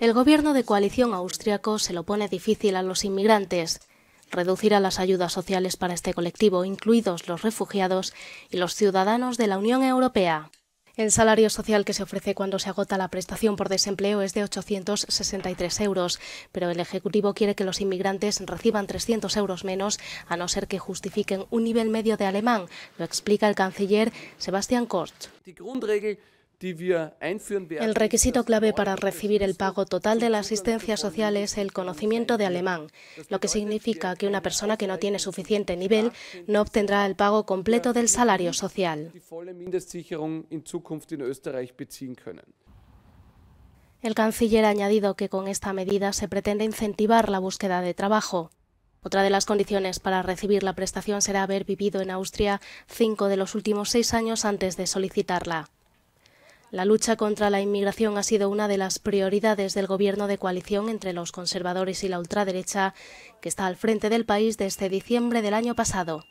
El gobierno de coalición austriaco se lo pone difícil a los inmigrantes. Reducirá las ayudas sociales para este colectivo, incluidos los refugiados y los ciudadanos de la Unión Europea. El salario social que se ofrece cuando se agota la prestación por desempleo es de 863 euros, pero el Ejecutivo quiere que los inmigrantes reciban 300 euros menos, a no ser que justifiquen un nivel medio de alemán, lo explica el canciller Sebastian Kurz. El requisito clave para recibir el pago total de la asistencia social es el conocimiento de alemán, lo que significa que una persona que no tiene suficiente nivel no obtendrá el pago completo del salario social. El canciller ha añadido que con esta medida se pretende incentivar la búsqueda de trabajo. Otra de las condiciones para recibir la prestación será haber vivido en Austria cinco de los últimos seis años antes de solicitarla. La lucha contra la inmigración ha sido una de las prioridades del gobierno de coalición entre los conservadores y la ultraderecha, que está al frente del país desde diciembre del año pasado.